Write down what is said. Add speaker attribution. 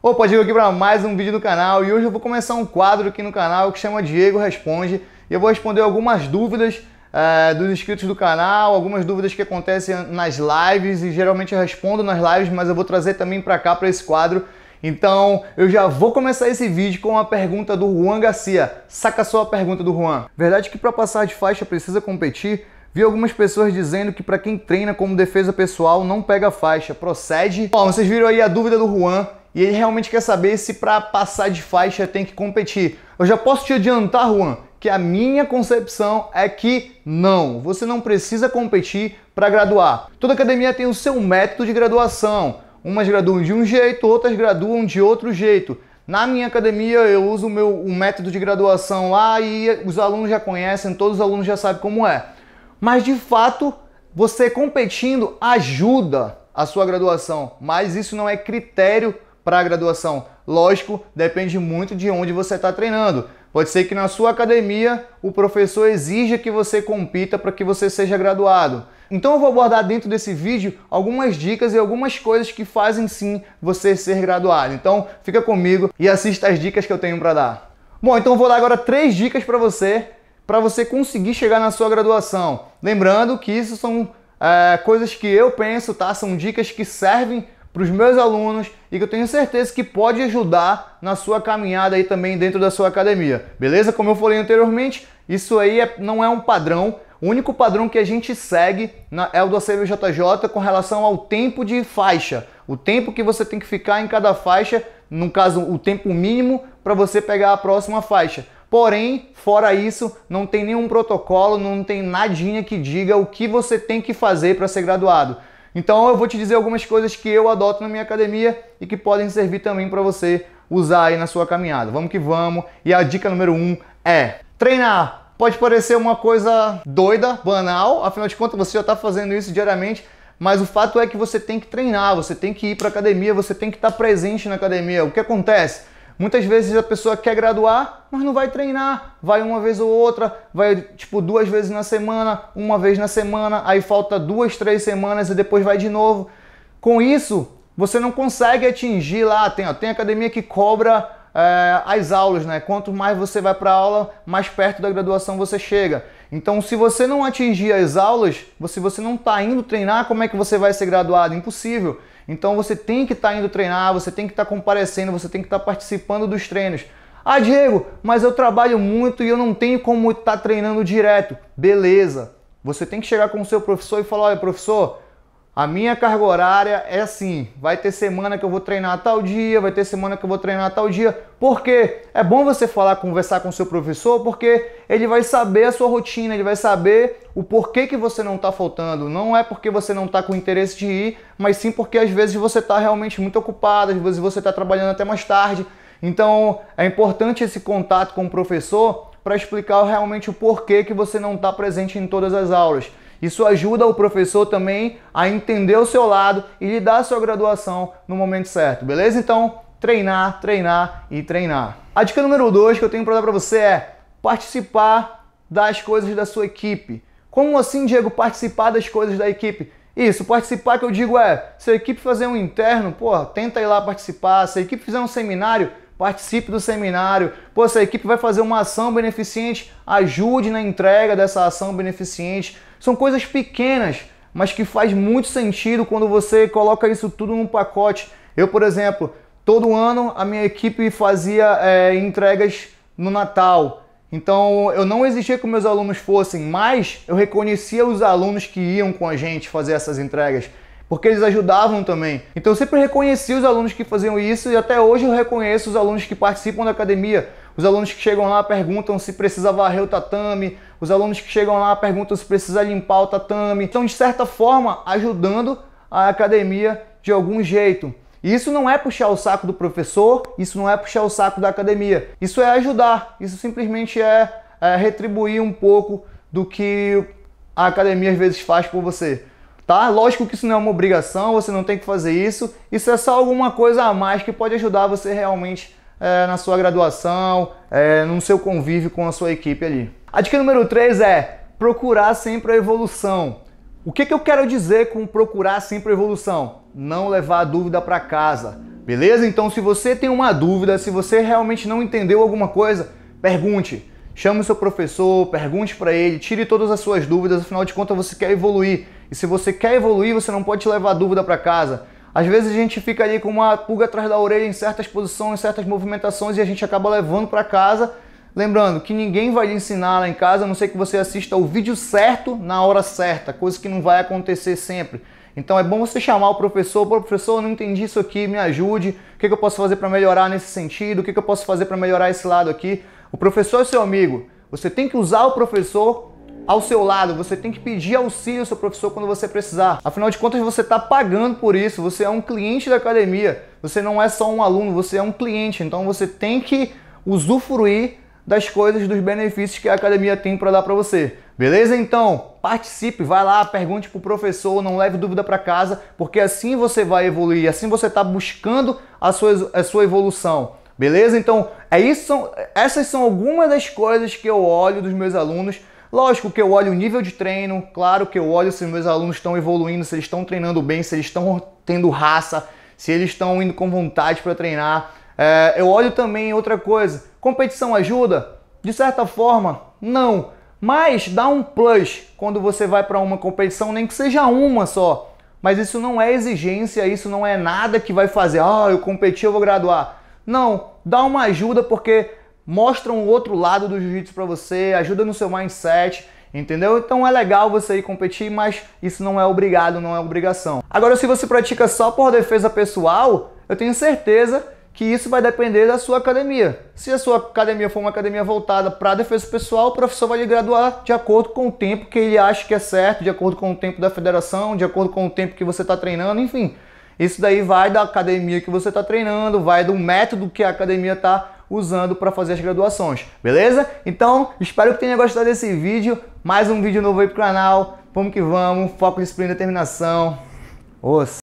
Speaker 1: Opa, Diego aqui para mais um vídeo no canal e hoje eu vou começar um quadro aqui no canal que chama Diego Responde e eu vou responder algumas dúvidas é, dos inscritos do canal, algumas dúvidas que acontecem nas lives e geralmente eu respondo nas lives, mas eu vou trazer também para cá para esse quadro. Então eu já vou começar esse vídeo com uma pergunta do Juan Garcia. Saca só a pergunta do Juan. Verdade que para passar de faixa precisa competir? Vi algumas pessoas dizendo que para quem treina como defesa pessoal não pega faixa. Procede? Bom, vocês viram aí a dúvida do Juan e ele realmente quer saber se para passar de faixa tem que competir. Eu já posso te adiantar, Juan, que a minha concepção é que não, você não precisa competir para graduar. Toda academia tem o seu método de graduação. Umas graduam de um jeito, outras graduam de outro jeito. Na minha academia eu uso o meu o método de graduação lá e os alunos já conhecem, todos os alunos já sabem como é. Mas de fato, você competindo ajuda a sua graduação, mas isso não é critério para a graduação? Lógico, depende muito de onde você está treinando. Pode ser que na sua academia o professor exija que você compita para que você seja graduado. Então eu vou abordar dentro desse vídeo algumas dicas e algumas coisas que fazem sim você ser graduado. Então fica comigo e assista as dicas que eu tenho para dar. Bom, então eu vou dar agora três dicas para você para você conseguir chegar na sua graduação. Lembrando que isso são é, coisas que eu penso, tá? São dicas que servem para os meus alunos e que eu tenho certeza que pode ajudar na sua caminhada aí também dentro da sua academia, beleza? Como eu falei anteriormente, isso aí é, não é um padrão. O único padrão que a gente segue na, é o da CBJJ com relação ao tempo de faixa, o tempo que você tem que ficar em cada faixa, no caso, o tempo mínimo para você pegar a próxima faixa. Porém, fora isso, não tem nenhum protocolo, não tem nadinha que diga o que você tem que fazer para ser graduado. Então eu vou te dizer algumas coisas que eu adoto na minha academia e que podem servir também para você usar aí na sua caminhada. Vamos que vamos. E a dica número um é treinar. Pode parecer uma coisa doida, banal, afinal de contas você já está fazendo isso diariamente, mas o fato é que você tem que treinar, você tem que ir para academia, você tem que estar tá presente na academia. O que acontece? Muitas vezes a pessoa quer graduar, mas não vai treinar. Vai uma vez ou outra, vai tipo duas vezes na semana, uma vez na semana, aí falta duas, três semanas e depois vai de novo. Com isso, você não consegue atingir lá. Tem, ó, tem academia que cobra é, as aulas, né? Quanto mais você vai para aula, mais perto da graduação você chega. Então, se você não atingir as aulas, se você não está indo treinar, como é que você vai ser graduado? Impossível. Então você tem que estar tá indo treinar, você tem que estar tá comparecendo, você tem que estar tá participando dos treinos. Ah, Diego, mas eu trabalho muito e eu não tenho como estar tá treinando direto. Beleza. Você tem que chegar com o seu professor e falar: olha, professor, a minha carga horária é assim: vai ter semana que eu vou treinar tal dia, vai ter semana que eu vou treinar tal dia. Porque é bom você falar, conversar com o seu professor, porque ele vai saber a sua rotina, ele vai saber o porquê que você não está faltando. Não é porque você não está com interesse de ir, mas sim porque às vezes você está realmente muito ocupado, às vezes você está trabalhando até mais tarde. Então é importante esse contato com o professor para explicar realmente o porquê que você não está presente em todas as aulas. Isso ajuda o professor também a entender o seu lado e lhe dar a sua graduação no momento certo, beleza? Então, treinar, treinar e treinar. A dica número 2 que eu tenho para dar para você é participar das coisas da sua equipe. Como assim, Diego, participar das coisas da equipe? Isso, participar que eu digo é, se a equipe fazer um interno, pô, tenta ir lá participar, se a equipe fizer um seminário, participe do seminário. Pô, a equipe vai fazer uma ação beneficente, ajude na entrega dessa ação beneficente. São coisas pequenas, mas que faz muito sentido quando você coloca isso tudo num pacote. Eu, por exemplo, todo ano a minha equipe fazia é, entregas no Natal. Então eu não exigia que meus alunos fossem, mas eu reconhecia os alunos que iam com a gente fazer essas entregas porque eles ajudavam também. Então eu sempre reconheci os alunos que faziam isso e até hoje eu reconheço os alunos que participam da academia. Os alunos que chegam lá perguntam se precisa varrer o tatame, os alunos que chegam lá perguntam se precisa limpar o tatame. Estão de certa forma ajudando a academia de algum jeito. E isso não é puxar o saco do professor, isso não é puxar o saco da academia. Isso é ajudar, isso simplesmente é, é retribuir um pouco do que a academia às vezes faz por você tá? Lógico que isso não é uma obrigação, você não tem que fazer isso. Isso é só alguma coisa a mais que pode ajudar você realmente é, na sua graduação, é, no seu convívio com a sua equipe ali. A dica número 3 é procurar sempre a evolução. O que, que eu quero dizer com procurar sempre a evolução? Não levar a dúvida para casa, beleza? Então, se você tem uma dúvida, se você realmente não entendeu alguma coisa, pergunte. Chame o seu professor, pergunte para ele, tire todas as suas dúvidas, afinal de contas você quer evoluir. E se você quer evoluir, você não pode levar dúvida para casa. Às vezes a gente fica ali com uma pulga atrás da orelha em certas posições, em certas movimentações e a gente acaba levando para casa. Lembrando que ninguém vai lhe ensinar lá em casa, a não ser que você assista o vídeo certo na hora certa, coisa que não vai acontecer sempre. Então é bom você chamar o professor, Pô, professor, não entendi isso aqui, me ajude, o que, eu posso fazer para melhorar nesse sentido, o que eu posso fazer para melhorar esse lado aqui. O professor é seu amigo, você tem que usar o professor ao seu lado, você tem que pedir auxílio ao seu professor quando você precisar. Afinal de contas, você está pagando por isso, você é um cliente da academia, você não é só um aluno, você é um cliente, então você tem que usufruir das coisas, dos benefícios que a academia tem para dar para você. Beleza? Então, participe, vai lá, pergunte pro professor, não leve dúvida para casa, porque assim você vai evoluir, assim você está buscando a sua, a sua evolução. Beleza? Então, é isso, são, essas são algumas das coisas que eu olho dos meus alunos Lógico que eu olho o nível de treino, claro que eu olho se meus alunos estão evoluindo, se eles estão treinando bem, se eles estão tendo raça, se eles estão indo com vontade para treinar. É, eu olho também outra coisa: competição ajuda? De certa forma, não. Mas dá um plus quando você vai para uma competição, nem que seja uma só. Mas isso não é exigência, isso não é nada que vai fazer, ah, eu competi, eu vou graduar. Não, dá uma ajuda porque mostra um outro lado do jiu-jitsu para você, ajuda no seu mindset, entendeu? Então é legal você ir competir, mas isso não é obrigado, não é obrigação. Agora, se você pratica só por defesa pessoal, eu tenho certeza que isso vai depender da sua academia. Se a sua academia for uma academia voltada para defesa pessoal, o professor vai lhe graduar de acordo com o tempo que ele acha que é certo, de acordo com o tempo da federação, de acordo com o tempo que você está treinando, enfim. Isso daí vai da academia que você está treinando, vai do método que a academia está usando para fazer as graduações, beleza? Então, espero que tenha gostado desse vídeo. Mais um vídeo novo aí pro canal. Vamos que vamos. Foco, disciplina e determinação. Os